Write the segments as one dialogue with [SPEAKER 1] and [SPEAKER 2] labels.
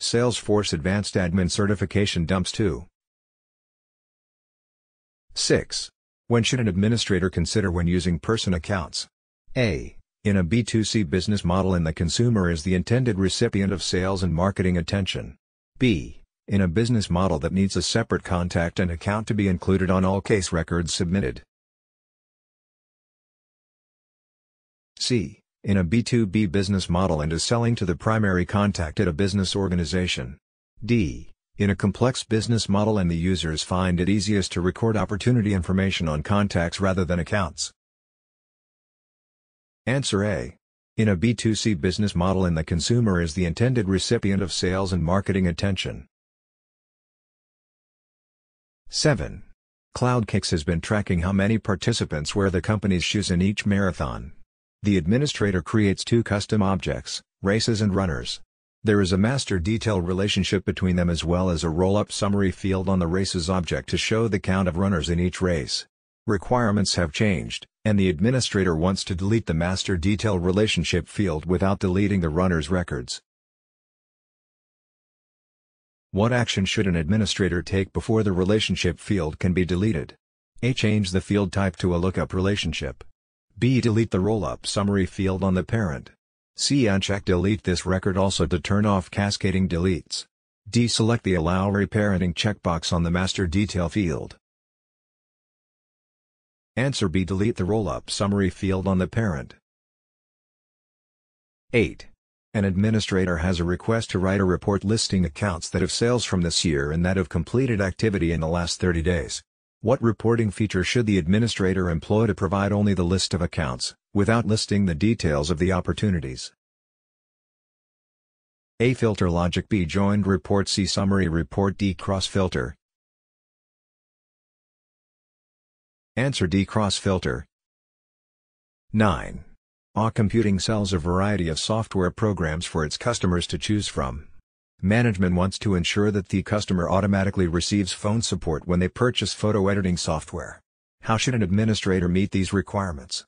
[SPEAKER 1] Salesforce Advanced Admin Certification dumps 2. 6. When should an administrator consider when using person accounts? A. In a B2C business model and the consumer is the intended recipient of sales and marketing attention. B. In a business model that needs a separate contact and account to be included on all case records submitted. C in a B2B business model and is selling to the primary contact at a business organization. D. In a complex business model and the users find it easiest to record opportunity information on contacts rather than accounts. Answer A. In a B2C business model and the consumer is the intended recipient of sales and marketing attention. 7. CloudKicks has been tracking how many participants wear the company's shoes in each marathon. The administrator creates two custom objects, races and runners. There is a master detail relationship between them as well as a roll-up summary field on the races object to show the count of runners in each race. Requirements have changed, and the administrator wants to delete the master detail relationship field without deleting the runner's records. What action should an administrator take before the relationship field can be deleted? A. Change the field type to a lookup relationship. B. Delete the rollup summary field on the parent. C. Uncheck delete this record also to turn off cascading deletes. D. Select the allow reparenting checkbox on the master detail field. Answer B. Delete the rollup summary field on the parent. 8. An administrator has a request to write a report listing accounts that have sales from this year and that have completed activity in the last 30 days. What reporting feature should the administrator employ to provide only the list of accounts, without listing the details of the opportunities? A filter logic B joined report C summary report D cross filter Answer D cross filter 9. A computing sells a variety of software programs for its customers to choose from. Management wants to ensure that the customer automatically receives phone support when they purchase photo editing software. How should an administrator meet these requirements?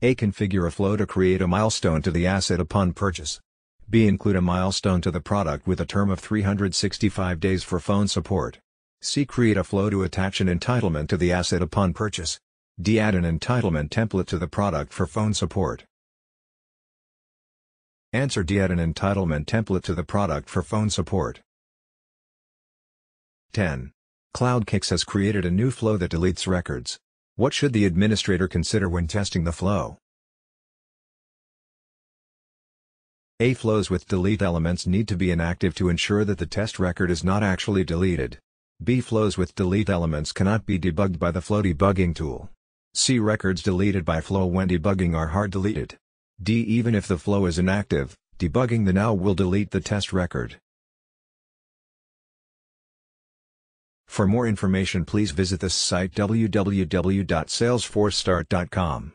[SPEAKER 1] A. Configure a flow to create a milestone to the asset upon purchase. B. Include a milestone to the product with a term of 365 days for phone support. C. Create a flow to attach an entitlement to the asset upon purchase. D. Add an entitlement template to the product for phone support. Answer D. Add an entitlement template to the product for phone support. 10. CloudKicks has created a new flow that deletes records. What should the administrator consider when testing the flow? A flows with delete elements need to be inactive to ensure that the test record is not actually deleted. B flows with delete elements cannot be debugged by the flow debugging tool. C records deleted by flow when debugging are hard deleted. D. Even if the flow is inactive, debugging the now will delete the test record. For more information please visit this site www.salesforcestart.com.